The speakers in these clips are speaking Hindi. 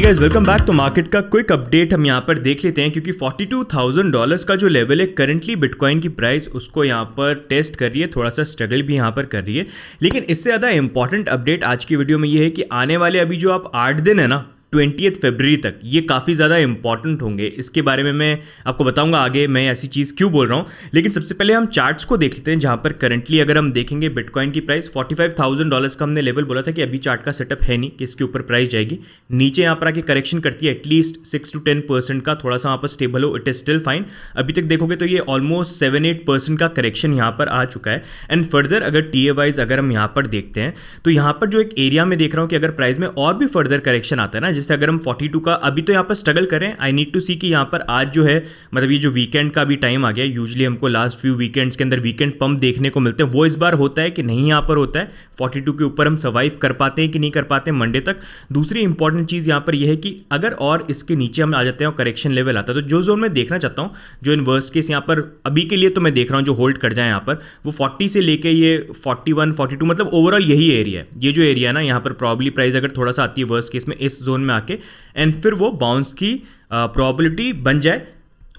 गाइस वेलकम बैक तो मार्केट का क्विक अपडेट हम यहाँ पर देख लेते हैं क्योंकि 42,000 डॉलर्स का जो लेवल है करंटली बिटकॉइन की प्राइस उसको यहाँ पर टेस्ट कर रही है थोड़ा सा स्ट्रगल भी यहाँ पर कर रही है लेकिन इससे ज़्यादा इंपॉर्टेंट अपडेट आज की वीडियो में ये है कि आने वाले अभी जो आप आठ दिन है ना ट्वेंटी फेबररी तक ये काफ़ी ज़्यादा इंपॉर्टेंट होंगे इसके बारे में मैं आपको बताऊंगा आगे मैं ऐसी चीज़ क्यों बोल रहा हूँ लेकिन सबसे पहले हम चार्ट्स को देख लेते हैं जहाँ पर करंटली अगर हम देखेंगे बिटकॉइन की प्राइस 45,000 डॉलर्स का हमने लेवल बोला था कि अभी चार्ट का सेटअप है नहीं कि इसके ऊपर प्राइस जाएगी नीचे यहाँ पर आके करेक्शन करती है at least six to ten percent का थोड़ा सा वहाँ पर स्टेबल हो इट इज स्टिल फाइन अभी तक देखोगे तो ये ऑलमोस्ट सेवन एट परसेंट का करेक्शन यहाँ पर आ चुका है एंड फर्दर अगर टी वाइज अगर हम यहाँ पर देखते हैं तो यहाँ पर जो एक एरिया में देख रहा हूँ कि अगर प्राइस में और भी फर्दर करेक्शन आता है ना जैसे अगर हम 42 का अभी तो यहाँ पर स्ट्रगल करें आई नीड टू सी कि यहाँ पर आज जो है मतलब ये जो वीकेंड का भी टाइम आ गया यूजली हमको लास्ट फ्यू वीकेंड्स के अंदर वीकेंड पंप देखने को मिलते हैं वो इस बार होता है कि नहीं यहाँ पर होता है फोर्टी के ऊपर हम सर्वाइव कर पाते हैं कि नहीं कर पाते मंडे तक दूसरी इंपॉर्टेंट चीज़ यहाँ पर यह है कि अगर और इसके नीचे हम आ जाते हैं और करेक्शन लेवल आता है तो जो जोन मैं देखना चाहता हूँ जो इन वर्स केस यहाँ पर अभी के लिए तो मैं देख रहा हूँ जो होल्ड कर जाए यहाँ पर वो फोर्टी से लेके ये फोर्टी वन मतलब ओवरऑल यही एरिया है ये जो एरिया ना यहाँ पर प्रॉब्ली प्राइस अगर थोड़ा सा आती है वर्स केस में इस जोन में में आके एंड फिर वो बाउंस की प्रॉबिलिटी uh, बन जाए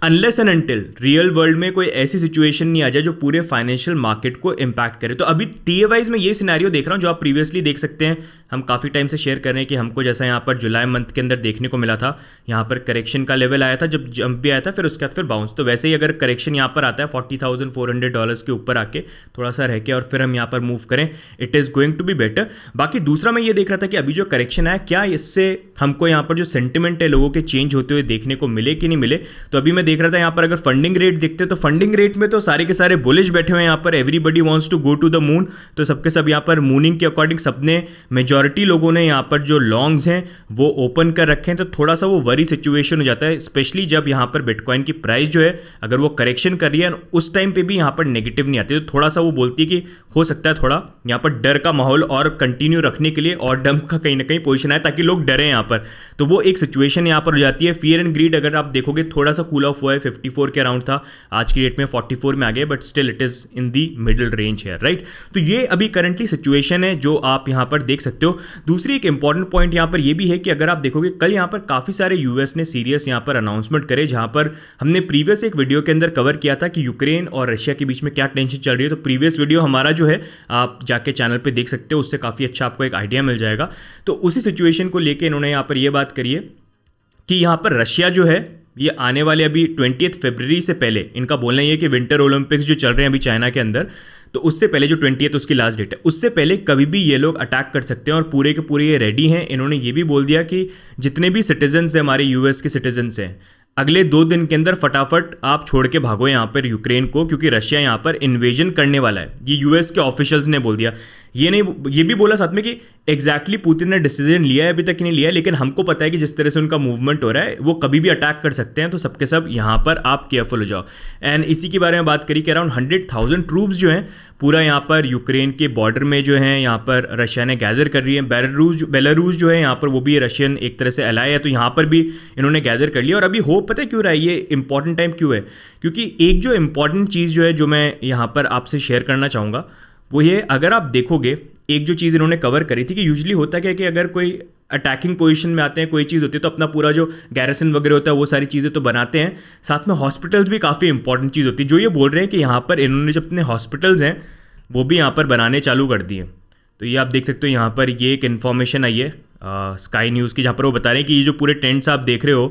unless and until real world में कोई ऐसी सिचुएशन नहीं आ जाए जो पूरे फाइनेंशियल मार्केट को इम्पैक्ट करे तो अभी टी वाइज में ये सिनारियो देख रहा हूँ जो आप प्रीवियसली देख सकते हैं हम काफ़ी टाइम से शेयर कर रहे हैं कि हमको जैसा यहाँ पर जुलाई मंथ के अंदर देखने को मिला था यहाँ पर करेक्शन का लेवल आया था जब जंप भी आया था फिर उसके बाद फिर बाउंस तो वैसे ही अगर करेक्शन यहाँ पर आता है forty thousand four hundred dollars के ऊपर आके थोड़ा सा रह के और फिर हम यहाँ पर मूव करें it is going to be better बाकी दूसरा मैं ये देख रहा था कि अभी जो करेक्शन आया क्या इससे हमको यहाँ पर जो सेंटिमेंट है लोगों के चेंज होते हुए देखने को मिले कि नहीं मिले तो अभी मैं देख रहा था यहाँ पर अगर फंडिंग रेट देखते तो फंडिंग रेट में तो सारे के सारे बुलिश बैठे हुए हैं यहाँ पर everybody wants to go to the moon तो सबके सब यहाँ पर मूनिंग के अकॉर्डिंग सबने मेजोरिटी लोगों ने यहाँ पर जो लॉन्ग्स हैं वो ओपन कर रखे हैं तो थोड़ा सा वो वरी सिचुएशन हो जाता है स्पेशली जब यहाँ पर बिटकॉइन की प्राइस जो है अगर वो करेक्शन कर रही है उस टाइम पर भी यहाँ पर नेगेटिव नहीं आती तो थोड़ा सा वो बोलती है कि हो सकता है थोड़ा यहाँ पर डर का माहौल और कंटिन्यू रखने के लिए और डम्प का कहीं ना कहीं पोजिशन आए ताकि लोग डरें यहाँ पर तो वो एक सिचुएशन यहाँ पर हो जाती है फियर एंड ग्रीड अगर आप देखोगे थोड़ा सा कूल ऑफ वो है 54 के अराउंड था आज की डेट में 44 में आ गए but still it is in the middle range है राइट तो ये अभी करंटली सिचुएशन है जो आप यहां पर देख सकते हो दूसरी एक इंपॉर्टेंट पॉइंट यहां पर ये भी है कि अगर आप देखोगे कल यहां पर काफ़ी सारे यूएस ने सीरियस यहां पर अनाउंसमेंट करे जहां पर हमने प्रीवियस एक वीडियो के अंदर कवर किया था कि यूक्रेन और रशिया के बीच में क्या टेंशन चल रही है तो प्रीवियस वीडियो हमारा जो है आप जाके चैनल पर देख सकते हो उससे काफ़ी अच्छा आपको एक आइडिया मिल जाएगा तो उसी सिचुएशन को लेकर इन्होंने यहां पर यह बात करिए कि यहां पर रशिया जो है ये आने वाले अभी ट्वेंटी फेबररी से पहले इनका बोलना ये कि विंटर ओलंपिक्स जो चल रहे हैं अभी चाइना के अंदर तो उससे पहले जो ट्वेंटी उसकी लास्ट डेट है उससे पहले कभी भी ये लोग अटैक कर सकते हैं और पूरे के पूरे ये रेडी हैं इन्होंने ये भी बोल दिया कि जितने भी सिटीजन्स हैं हमारे यूएस के सिटीजन्स हैं अगले दो दिन के अंदर फटाफट आप छोड़ के भागो यहाँ पर यूक्रेन को क्योंकि रशिया यहाँ पर इन्वेजन करने वाला है ये यूएस के ऑफिशियल्स ने बोल दिया ये नहीं ये भी बोला साथ में कि एग्जैक्टली exactly पुतिन ने डिसीजन लिया है अभी तक नहीं लिया है लेकिन हमको पता है कि जिस तरह से उनका मूवमेंट हो रहा है वो कभी भी अटैक कर सकते हैं तो सबके सब यहाँ पर आप केयरफुल हो जाओ एंड इसी के बारे में बात करी कि अराउंड हंड्रेड थाउजेंड ट्रूप्स जो हैं पूरा यहाँ पर यूक्रेन के बॉर्डर में जो है यहाँ पर रशिया ने गैदर कर रही है बेलारूस बेलारूस जो है यहाँ पर वो भी रशियन एक तरह से अलाय है तो यहाँ पर भी इन्होंने गैदर कर लिया और अभी होप पता है क्यों रहा है ये इंपॉर्टेंट टाइम क्यों है क्योंकि एक जो इंपॉर्टेंट चीज़ जो है जो मैं यहाँ पर आपसे शेयर करना चाहूँगा वो ये अगर आप देखोगे एक जो चीज़ इन्होंने कवर करी थी कि यूजली होता क्या है कि अगर कोई अटैकिंग पोजीशन में आते हैं कोई चीज़ होती है तो अपना पूरा जो गैरसन वगैरह होता है वो सारी चीज़ें तो बनाते हैं साथ में हॉस्पिटल्स भी काफ़ी इंपॉर्टेंट चीज़ होती है जो ये बोल रहे हैं कि यहाँ पर इन्होंने जो अपने हॉस्पिटल्स हैं वो भी यहाँ पर बनाने चालू कर दिए तो ये आप देख सकते हो यहाँ पर ये एक इन्फॉर्मेशन आई है स्काई न्यूज़ की जहाँ पर वो बता रहे हैं कि ये जो पूरे टेंट्स आप देख रहे हो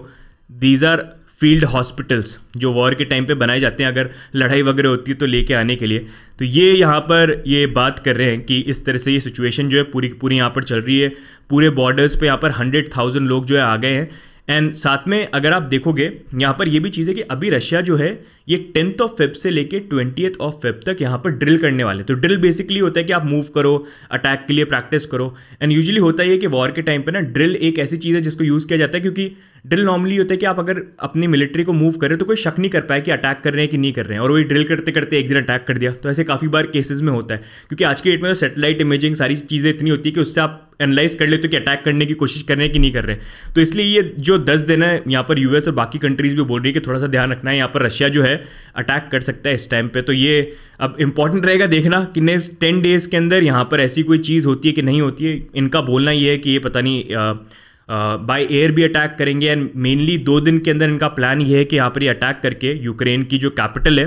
दीज आर फील्ड हॉस्पिटल्स जो वॉर के टाइम पे बनाए जाते हैं अगर लड़ाई वगैरह होती है तो लेके आने के लिए तो ये यहाँ पर ये बात कर रहे हैं कि इस तरह से ये सिचुएशन जो है पूरी पूरी यहाँ पर चल रही है पूरे बॉर्डर्स पे यहाँ पर हंड्रेड थाउजेंड लोग जो है आ गए हैं एंड साथ में अगर आप देखोगे यहाँ पर ये भी चीज़ है कि अभी रशिया जो है ये टेंथ ऑफ फेब से लेके ट्वेंटी ऑफ फेब तक यहाँ पर ड्रिल करने वाले तो ड्रिल बेसिकली होता है कि आप मूव करो अटैक के लिए प्रैक्टिस करो एंड यूजुअली होता है कि वॉर के टाइम पे ना ड्रिल एक ऐसी चीज़ है जिसको यूज़ किया जाता है क्योंकि ड्रिल नॉर्मली होता है कि आप अगर अपनी मिलिट्री को मूव करें तो कोई शक नहीं कर पाए कि अटैक कर रहे हैं कि नहीं कर रहे हैं और वही ड्रिल करते करते एक दिन अटैक कर दिया तो ऐसे काफ़ी बार केसेज में होता है क्योंकि आज के डेट में तो सेटेलाइट इमेजिंग सारी चीज़ें इतनी होती है कि उससे आप एनालाइज कर लेते हो कि अटैक करने की कोशिश कर रहे हैं कि नहीं कर रहे हैं तो इसलिए ये जो दस दिन है यहाँ पर यूएस और बाकी कंट्रीज़ भी बोल रही है कि थोड़ा सा ध्यान रखना है यहाँ पर रशिया जो है अटैक कर सकता है इस टाइम पर तो ये अब इंपॉर्टेंट रहेगा देखना कि नेक्स्ट टेन डेज़ के अंदर यहाँ पर ऐसी कोई चीज़ होती है कि नहीं होती है इनका बोलना ये है कि ये पता नहीं बाय एयर भी अटैक करेंगे एंड मेनली दो दिन के अंदर इनका प्लान ये है कि यहाँ पर ये अटैक करके यूक्रेन की जो कैपिटल है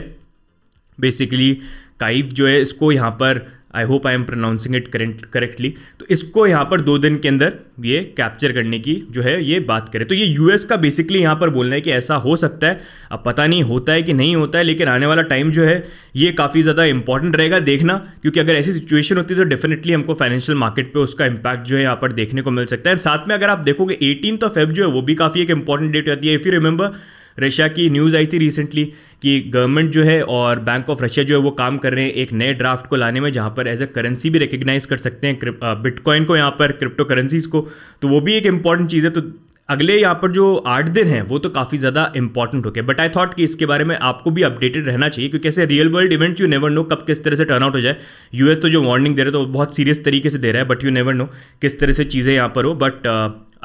बेसिकली काइव जो है इसको यहाँ पर I hope I am pronouncing it current correctly तो इसको यहाँ पर दो दिन के अंदर ये कैप्चर करने की जो है ये बात करें तो ये यूएस का बेसिकली यहाँ पर बोलना है कि ऐसा हो सकता है अब पता नहीं होता है कि नहीं होता है लेकिन आने वाला टाइम जो है ये काफ़ी ज़्यादा इंपॉर्टेंट रहेगा देखना क्योंकि अगर ऐसी सिचुएशन होती है तो डेफिनेटली हमको फाइनेंशियल मार्केट पर उसका इंपैक्ट जो है यहाँ पर देखने को मिल सकता है साथ में अगर आप देखोगे एटीन ऑफ फेब जो है वो भी काफ़ी एक इंपॉर्टेंट डेट रहती है इफ़ यू रिमेंबर रशिया की न्यूज़ आई थी रिसेंटली कि गवर्नमेंट जो है और बैंक ऑफ रशिया जो है वो काम कर रहे हैं एक नए ड्राफ्ट को लाने में जहाँ पर एज अ करेंसी भी रिकग्नाइज कर सकते हैं बिटकॉइन uh, को यहाँ पर क्रिप्टो करेंसीज़ को तो वो भी एक इंपॉर्टेंट चीज़ है तो अगले यहाँ पर जो आठ दिन हैं वो तो काफ़ी ज़्यादा इंपॉर्टेंट हो गया बट आई थॉट कि इसके बारे में आपको भी अपडेटेड रहना चाहिए क्योंकि ऐसे real world events you never know कब किस तरह से टर्न आउट हो जाए यूएस तो जो वार्निंग दे रहे तो बहुत सीरियस तरीके से दे रहा है बट यू नेवर नो किस तरह से चीज़ें यहाँ पर हो बट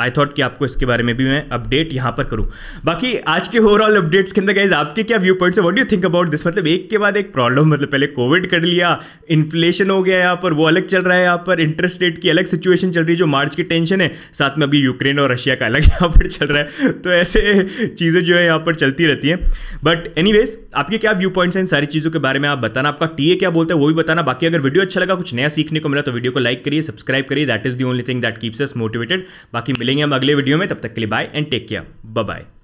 आई थॉट कि आपको इसके बारे में भी मैं अपडेट यहाँ पर करूँ बाकी आज के ओवरऑल अपडेट्स के अंदर गाइज आपके क्या व्यू पॉइंट है what you think about this मतलब एक के बाद एक प्रॉब्लम मतलब पहले कोविड कर लिया इन्फ्लेशन हो गया यहाँ पर वो अलग चल रहा है यहाँ पर इंटरेस्ट रेट की अलग सिचुएशन चल रही है जो मार्च की टेंशन है साथ में अभी यूक्रेन और रशिया का अलग यहाँ पर चल रहा है तो ऐसे चीज़ें जो है यहाँ पर चलती रहती हैं बट एनी आपके क्या व्यू पॉइंट्स हैं इन सारी चीज़ों के बारे में आप बताना आपका टी क्या बोलता है वो भी बताना बाकी अगर वीडियो अच्छा लगा कुछ नया सीखने को मिला तो वीडियो को लाइक करिए सब्सक्राइब करिए that is the only thing that keeps us motivated बाकी मिले मिलेंगे हम अगले वीडियो में तब तक के लिए bye and take care bye